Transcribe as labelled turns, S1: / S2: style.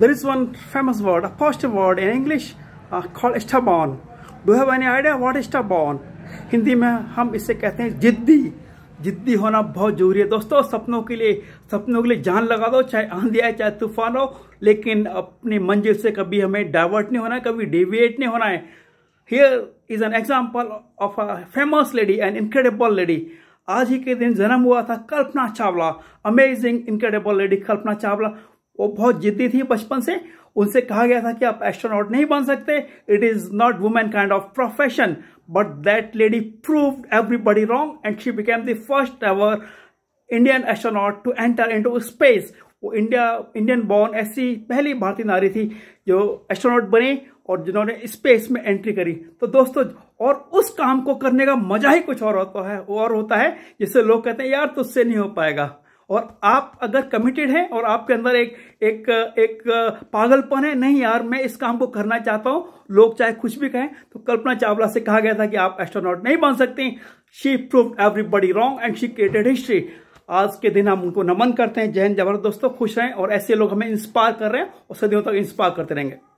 S1: there is one famous word, a positive word in English uh, called stubborn. Do you have any idea what is stubborn? hindi mein hum इसे kehte hain jiddi जिद्दी होना बहुत जरूरी है दोस्तों सपनों के लिए सपनों के लिए जान लगा दो चाहे आंधी आए चाहे तूफान हो लेकिन अपने मंजिल से कभी हमें डाइवर्ट नहीं होना है कभी डेविएट नहीं होना है here is an example of a famous lady an incredible lady आज ही के दिन जन्म हुआ था Kalpana Chawla amazing incredible lady Kalpana Chawla वो बहुत जिद्दी थी बचपन से उनसे कहा गया था कि आप एस्ट्रोनॉट नहीं बन सकते it is not women kind of profession but that lady prove everybody wrong and she became the first ever Indian astronaut to enter in space वो इंडिया इंडियन बॉर्न ऐसी पहली भारतीय नारी थी जो एस्ट्रोनॉट बनी और जिन्होंने स्पेस में एंट्री करी तो दोस्तों और उस काम को करने का मजा ही कुछ और होता है और होता है जिससे लोग कहते हैं यार तुझसे नहीं हो पाएगा और आप अगर कमिटेड हैं और आपके अंदर एक एक एक पागलपन है नहीं यार मैं इस काम को करना चाहता हूं लोग चाहे कुछ भी कहें तो कल्पना चावला से कहा गया था कि आप एस्ट्रोनॉट नहीं बन सकते she prove everybody wrong and she created history आज के दिन हम उनको नमन करते हैं जैन जबरदस्तों जबरदस्त खुश रहें और ऐसे लोग हमें इंस्पायर कर रहे हैं और सदियों तक इंस्पायर करते रहेंगे